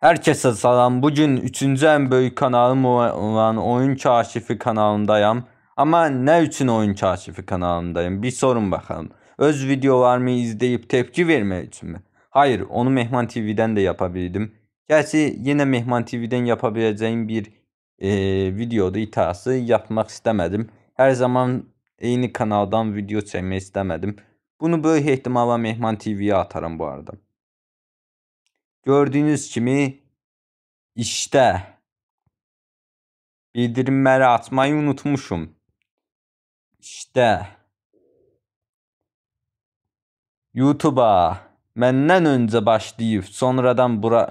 Herkese selam. Bugün üçüncü en büyük kanalım olan Oyun Kaşifi kanalındayım. Ama ne için Oyun Kaşifi kanalındayım? Bir sorun bakalım. Öz videolarımı izleyip tepki verme için mi? Hayır, onu Mehman TV'den de yapabildim. Gerçi yine Mehman TV'den yapabileceğim bir e, videoda itası yapmak istemedim. Her zaman eyni kanaldan video çekmek istemedim. Bunu böyle ihtimalle Mehman TV'ye atarım bu arada. Gördüyünüz kimi işdə bildirimləri açmayı unutmuşum. İşdə YouTube-a məndən öncə başlayıb sonradan bura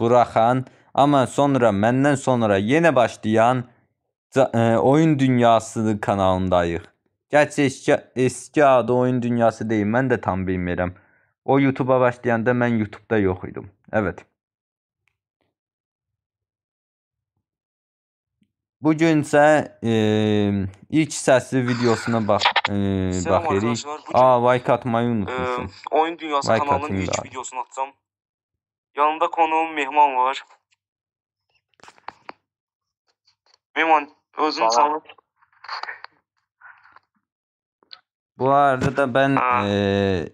buraxan, amma sonra məndən sonra yenə başlayan Oyun Dünyası kanalındayıq. Gerçi eski, eski adı Oyun Dünyası deyil, mən də tam bilmirəm. O YouTube'a başlayanda ben YouTube'da yox idim. Evet. Bugün isə e, ilk videosuna bak e, baxırıq. Aa, like atmayı unutmuşum. E, oyun Dünyası like kanalının ilk abi. videosunu atacağım. Yanında konuğum Mehman var. Mehman özünü sağlık. Bu arada da ben e,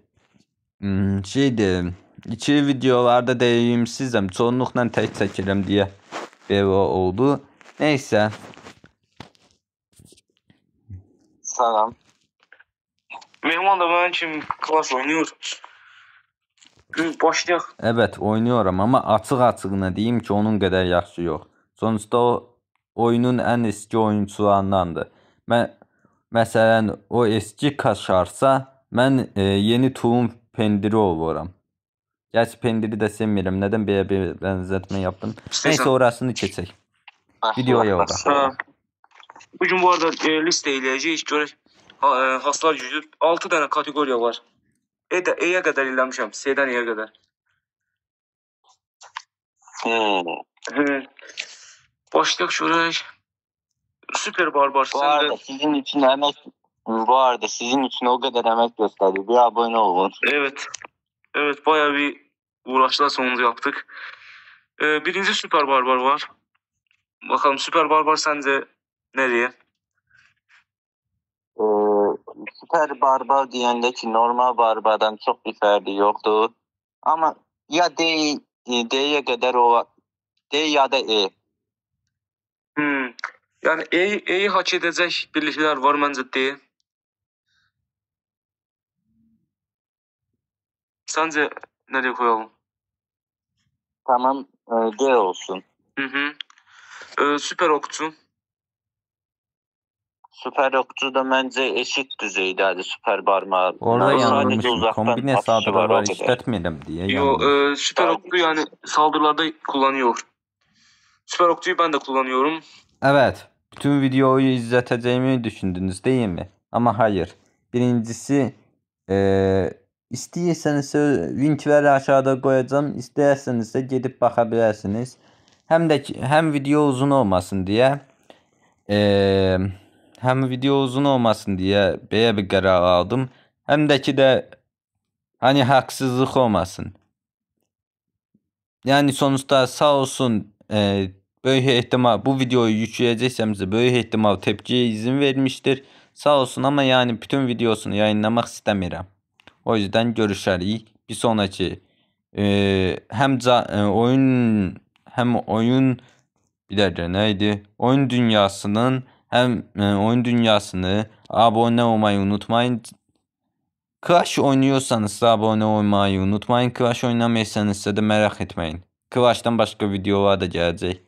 Hmm, şeydir, iki videolarda deyimsizəm, çoxunluqla tək çəkirəm deyə belə oldu. Nəysə. Salam. Mehman da mənim kimi klas oynayır. Başlayaq. Evet, oynuyorum ama açıq-açığına deyim ki, onun qədər yaxşı yox. Sonuçta o oyunun ən eski oyunçularındandır. Mən məsələn o eski kaşarsa, mən e, yeni tulum Pendiri ol bu oluram. Gerçi pendiri de sevmiyorum. Neden bir bir benzetme yaptım? İşte Neyse orasını keçək. Videoya ora. Bugün bu arada e, listə eləyəcəyik. Görək ha, e, hastalar gücü 6 tane kategori var. E də E-yə qədər eləmişəm. C-dən Hmm. Evet. Başlayaq görək. Süper barbar. Bu arada sizin için emek bu arada sizin için o kadar emek gösterdi. Bir abone olun. Evet. Evet bayağı bir uğraşlar sonunda yaptık. Ee, birinci Süper Barbar var. Bakalım Süper Barbar sence nereye? Ee, süper Barbar diyendeki normal Barbar'dan çok bir ferdi yoktu. Ama ya D, e, D'ye kadar o D ya da E. Hmm. Yani E, E'yi hak edecek birlikler var bence D. Sence nereye koyalım? Tamam e, D olsun. Hı hı. Ee, süper okçu. Süper okçu da bence eşit düzeyde hadi süper parmağı. Orada Yani sadece yanılmışım. uzaktan Kombine atışı var, işletmedim diye Yo, yanılmışım. e, süper okçu yani saldırılarda kullanıyor. Süper okçuyu ben de kullanıyorum. Evet. Bütün videoyu izleteceğimi düşündünüz değil mi? Ama hayır. Birincisi eee İstəyirsəniz linkləri aşağıda qoyacam. İstəyirsəniz də gedib baxa bilərsiniz. Həm də ki, həm video uzun olmasın deyə, e, həm video uzun olmasın deyə belə bir qərar aldım. Həm də ki də hani haqsızlıq olmasın. Yəni sonuçta sağ olsun, e, böyük ehtimal bu videoyu yükləyəcəksəmizə böyük ehtimal tepkiyə izin vermişdir. Sağ olsun, amma yəni bütün videosunu yayınlamaq istəmirəm. O yüzden görüşərik. Bir sonraki e, həm ca, e, oyun həm oyun bir dəqiqə nə idi? Oyun dünyasının həm e, oyun dünyasını abunə olmayı unutmayın. Clash oynuyorsanızsa abunə olmayı unutmayın. Clash oynamayırsanızsa da maraq etməyin. Clash'dan başqa videolar da gələcək.